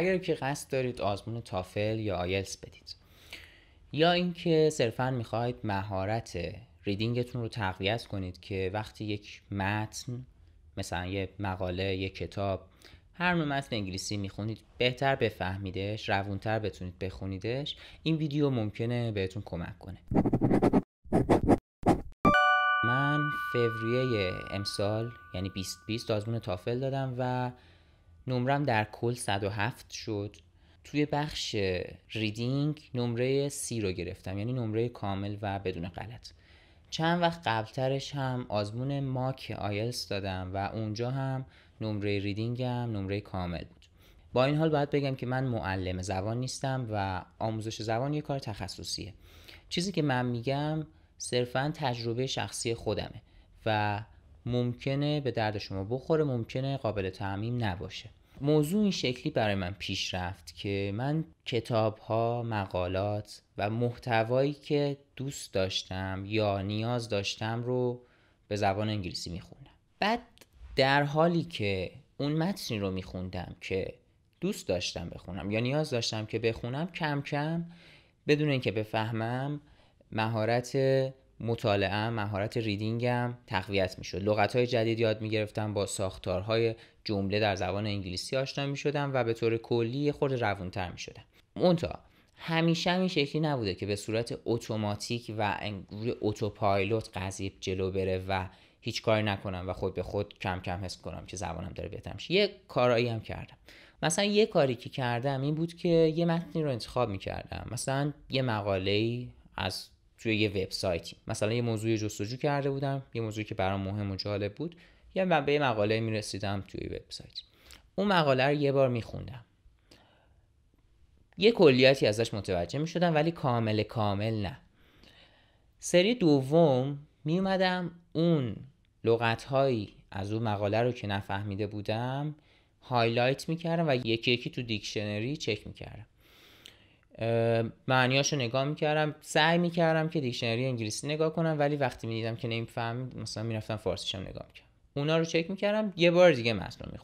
اگر که قصد دارید آزمون تافل یا آیلس بدید یا اینکه صرفا میخواید مهارت ریدینگتون رو تقویت کنید که وقتی یک متن مثلا یه مقاله یه کتاب هر نوع متن انگلیسی میخونید بهتر بفهمیدش روونتر بتونید بخونیدش این ویدیو ممکنه بهتون کمک کنه من فوریه امسال یعنی 2020 آزمون تافل دادم و نمرم در کل 107 شد توی بخش ریدینگ نمره سی رو گرفتم یعنی نمره کامل و بدون غلط چند وقت قبلترش هم آزمون ماک آیلس دادم و اونجا هم نمره ریدینگم نمره کامل بود با این حال باید بگم که من معلم زبان نیستم و آموزش زبان یه کار تخصصیه چیزی که من میگم صرفا تجربه شخصی خودمه و ممکنه به درد شما بخوره ممکنه قابل تعمیم نباشه موضوع این شکلی برای من پیش رفت که من کتاب ها، مقالات و محتوایی که دوست داشتم یا نیاز داشتم رو به زبان انگلیسی میخوندم بعد در حالی که اون متنی رو میخوندم که دوست داشتم بخونم یا نیاز داشتم که بخونم کم کم بدون اینکه بفهمم مهارت مطالعه مهارت ریدینگم تقویت میشد لغت های جدید یاد میگرفتم با ساختارهای جمله در زبان انگلیسی آشنا میشدم و به طور کلی خود روونتر میشدم اونتا همیشه این شکلی نبوده که به صورت اتوماتیک و روی اتوپایلوت قضیب جلو بره و هیچ کاری نکنم و خود به خود کم کم حس کنم که زبانم داره بهتر میشه یه کارایی هم کردم مثلا یه کاری که کردم این بود که یه متنی رو انتخاب میکردم مثلا یه مقاله از توی یه وبسایتی مثلا یه موضوع جستجو کرده بودم یه موضوعی که برام مهم و جالب بود یا من به یه مقاله میرسیدم توی وبسایت اون مقاله رو یه بار میخوندم یه کلیاتی ازش متوجه میشدم ولی کامل کامل نه سری دوم میومدم اون لغت هایی از اون مقاله رو که نفهمیده بودم هایلایت میکردم و یکی یکی تو دیکشنری چک میکردم معنیاشو نگاه میکردم سعی میکردم که دیکشنری انگلیسی نگاه کنم ولی وقتی میدیدم که نمیفهم مثلا میرفتم فارسیشم نگاه میکردم اونا رو چک میکردم یه بار دیگه متن رو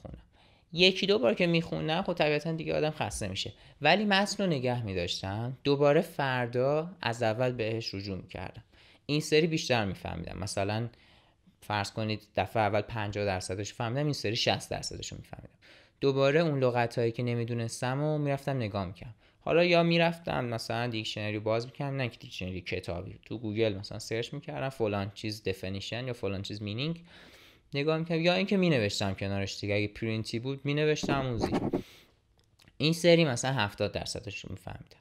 یکی دو بار که میخونم خب طبیعتا دیگه آدم خسته میشه ولی متن رو نگه میداشتم دوباره فردا از اول بهش رجوع میکردم این سری بیشتر میفهمیدم مثلا فرض کنید دفعه اول 50 درصدش فهمیدم این سری 60 درصدش رو میفهمیدم دوباره اون لغت هایی که نمیدونستم و میرفتم نگاه میکردم حالا یا میرفتم مثلا دیکشنری باز میکردم نه که دیکشنری کتابی تو گوگل مثلا سرچ میکردم فلان چیز دفنیشن یا فلان چیز مینینگ نگاه میکردم یا اینکه مینوشتم کنارش دیگه اگه پرینتی بود مینوشتم اون این سری مثلا 70 درصدش رو میفهمیدم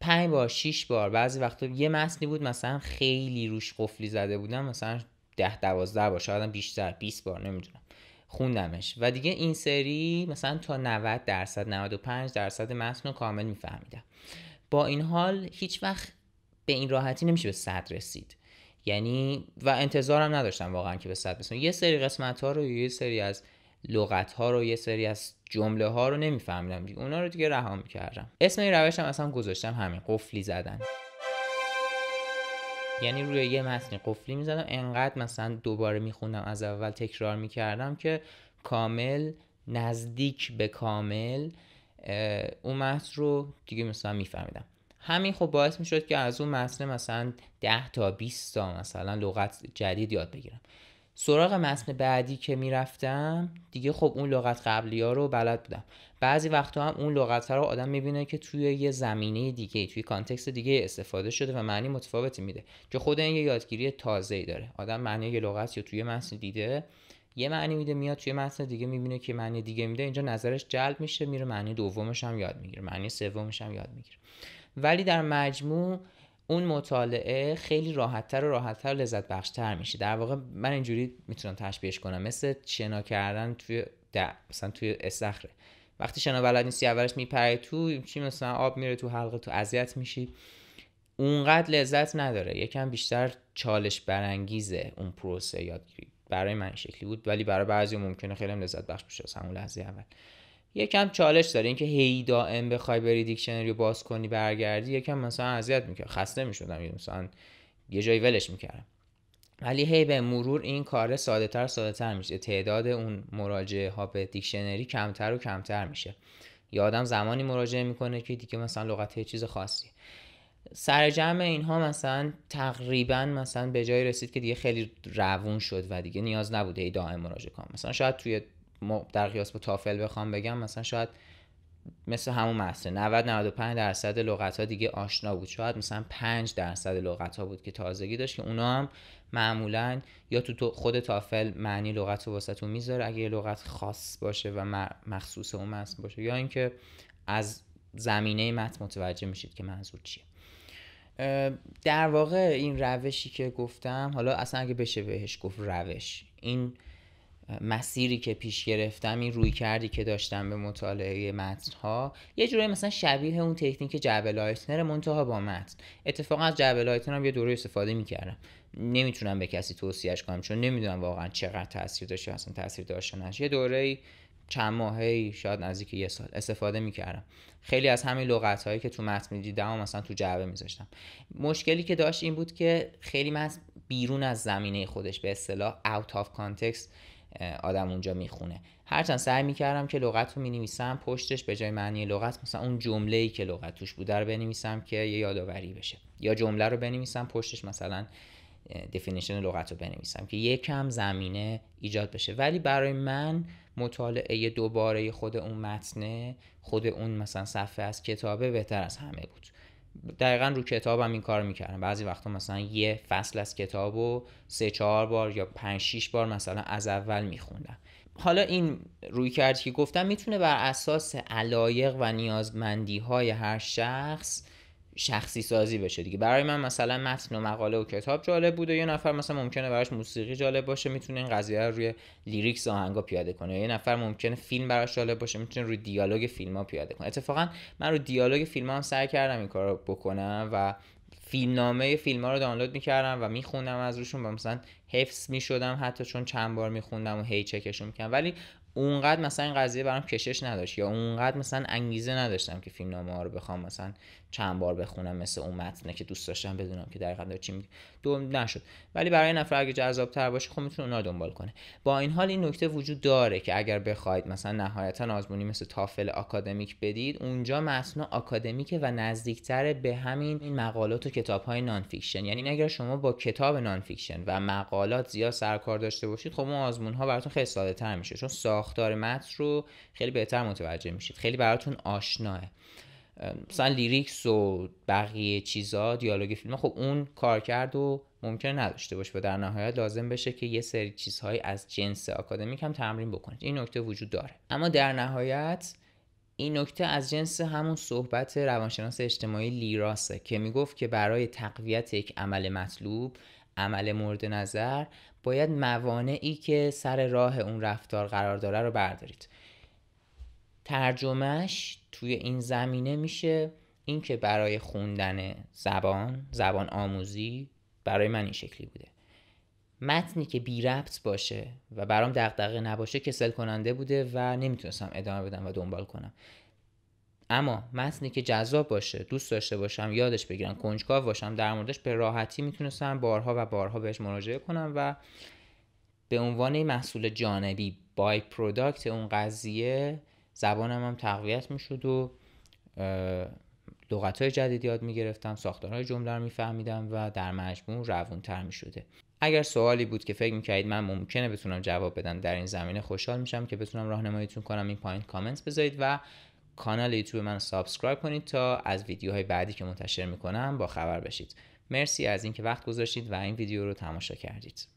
5 بار 6 بار بعضی وقتا یه متنی بود مثلا خیلی روش قفلی زده بودم مثلا 10 12 بار شاید بیشتر 20 بار نمیدونم خوندمش و دیگه این سری مثلا تا 90 درصد 95 درصد متن رو کامل میفهمیدم با این حال هیچ وقت به این راحتی نمیشه به صد رسید یعنی و انتظارم نداشتم واقعا که به صد برسم یه سری قسمت ها رو یه سری از لغت ها رو یه سری از جمله ها رو نمیفهمیدم اونا رو دیگه رها میکردم اسم این روشم اصلا گذاشتم همین قفلی زدن یعنی روی یه متنی قفلی میزدم انقدر مثلا دوباره میخوندم از اول تکرار میکردم که کامل نزدیک به کامل اون متن رو دیگه مثلا میفهمیدم همین خب باعث میشد که از اون متن مثلا 10 تا 20 تا مثلا لغت جدید یاد بگیرم سراغ متن بعدی که میرفتم دیگه خب اون لغت قبلی ها رو بلد بودم بعضی وقتا هم اون لغت رو آدم میبینه که توی یه زمینه دیگه توی کانتکست دیگه استفاده شده و معنی متفاوتی میده که خود این یه یادگیری تازه داره آدم معنی یه لغت یا توی متن دیده یه معنی میده میاد توی متن دیگه میبینه که معنی دیگه میده اینجا نظرش جلب میشه میره معنی دومش هم یاد میگیره معنی سومش هم یاد میگیره ولی در مجموع اون مطالعه خیلی راحتتر و راحتتر و لذت بخشتر میشه در واقع من اینجوری میتونم تشبیهش کنم مثل شنا کردن توی ده. مثلا توی استخره وقتی شنا بلد نیستی اولش میپری تو چی مثلا آب میره تو حلقه تو اذیت میشی اونقدر لذت نداره یکم بیشتر چالش برانگیزه اون پروسه یادگیری برای من شکلی بود ولی برای بعضی ممکنه خیلی لذت بخش باشه از همون لحظه اول یکم چالش داره اینکه هی دائم بخوای بری دیکشنری رو باز کنی برگردی یکم مثلا اذیت میکرد خسته میشدم مثلا یه جایی ولش میکردم ولی هی به مرور این کار ساده تر ساده تر میشه تعداد اون مراجعه ها به دیکشنری کمتر و کمتر میشه یادم زمانی مراجعه میکنه که دیگه مثلا لغت چیز خاصی سر جمع اینها مثلا تقریبا مثلا به جای رسید که دیگه خیلی روون شد و دیگه نیاز نبوده ای دائم مراجعه کنم مثلا شاید توی در قیاس با تافل بخوام بگم مثلا شاید مثل همون مسئله 90 95 درصد لغت ها دیگه آشنا بود شاید مثلا 5 درصد لغت ها بود که تازگی داشت که اونا هم معمولا یا تو خود تافل معنی لغت رو واسهتون میذاره اگه یه لغت خاص باشه و مخصوص اون متن باشه یا اینکه از زمینه متن متوجه میشید که منظور چیه در واقع این روشی که گفتم حالا اصلا اگه بشه بهش گفت روش این مسیری که پیش گرفتم این روی کردی که داشتم به مطالعه متنها یه جورایی مثلا شبیه اون تکنیک جبل لایتنر منتها با متن اتفاقا از جبل لایتنر هم یه دوره استفاده میکردم نمیتونم به کسی توصیهش کنم چون نمیدونم واقعا چقدر تاثیر داشته اصلا تاثیر داشته یه دوره چند ماهه شاید نزدیک یه سال استفاده میکردم خیلی از همین لغت هایی که تو متن میدیدم و مثلا تو جعبه میذاشتم مشکلی که داشت این بود که خیلی متن بیرون از زمینه خودش به اصطلاح out of آدم اونجا میخونه هرچند سعی میکردم که لغت رو مینویسم پشتش به جای معنی لغت مثلا اون جمله ای که لغت توش بوده رو بنویسم که یه یادآوری بشه یا جمله رو بنویسم پشتش مثلا دفینیشن لغت رو بنویسم که یکم زمینه ایجاد بشه ولی برای من مطالعه دوباره خود اون متنه خود اون مثلا صفحه از کتابه بهتر از همه بود دقیقا رو کتابم این کار میکردم بعضی وقتا مثلا یه فصل از کتاب و سه چهار بار یا پنج شیش بار مثلا از اول میخوندم حالا این روی کردی که گفتم میتونه بر اساس علایق و نیازمندی های هر شخص شخصی سازی بشه دیگه برای من مثلا متن و مقاله و کتاب جالب بوده یه نفر مثلا ممکنه براش موسیقی جالب باشه میتونه این قضیه رو روی لیریکس آهنگا پیاده کنه یه نفر ممکنه فیلم براش جالب باشه میتونه روی دیالوگ فیلم ها پیاده کنه اتفاقا من رو دیالوگ فیلم هم سعی کردم این کارو بکنم و فیلمنامه فیلم ها رو دانلود میکردم و میخوندم از روشون و مثلا حفظ میشدم حتی چون چند بار میخوندم و هی چکشون میکنم ولی اونقدر مثلا این قضیه برام کشش نداشت یا اونقدر مثلا انگیزه نداشتم که فیلم نامه ها رو بخوام مثلا چند بار بخونم مثل اون متنه که دوست داشتم بدونم که دقیقاً داره چی میگه دوم نشد ولی برای نفر اگه جذاب تر باشه خب میتونه دنبال کنه با این حال این نکته وجود داره که اگر بخواید مثلا نهایتا آزمونی مثل تافل آکادمیک بدید اونجا متن آکادمیکه و نزدیکتر به همین این مقالات و کتاب های نان یعنی اگر شما با کتاب نان و مقالات زیاد سرکار داشته باشید خب اون آزمون ها براتون خیلی ساده تر میشه چون ساختار متن رو خیلی بهتر متوجه میشید خیلی براتون آشناه مثلا لیریکس و بقیه چیزا دیالوگ فیلم خب اون کار کرد و ممکنه نداشته باشه و در نهایت لازم بشه که یه سری چیزهایی از جنس آکادمیک هم تمرین بکنید این نکته وجود داره اما در نهایت این نکته از جنس همون صحبت روانشناس اجتماعی لیراسه که میگفت که برای تقویت یک عمل مطلوب عمل مورد نظر باید موانعی که سر راه اون رفتار قرار داره رو بردارید ترجمهش توی این زمینه میشه اینکه برای خوندن زبان زبان آموزی برای من این شکلی بوده متنی که بی ربط باشه و برام دغدغه نباشه کسل کننده بوده و نمیتونستم ادامه بدم و دنبال کنم اما متنی که جذاب باشه دوست داشته باشم یادش بگیرم کنجکاو باشم در موردش به راحتی میتونستم بارها و بارها بهش مراجعه کنم و به عنوان محصول جانبی بای پروداکت اون قضیه زبانم هم تقویت میشد و لغت های جدید یاد میگرفتم ساختارهای جمله رو میفهمیدم و در مجموع روونتر میشده اگر سوالی بود که فکر میکردید من ممکنه بتونم جواب بدم در این زمینه خوشحال میشم که بتونم راهنماییتون کنم این پایین کامنت بذارید و کانال یوتیوب من سابسکرایب کنید تا از ویدیوهای بعدی که منتشر میکنم با خبر بشید مرسی از اینکه وقت گذاشتید و این ویدیو رو تماشا کردید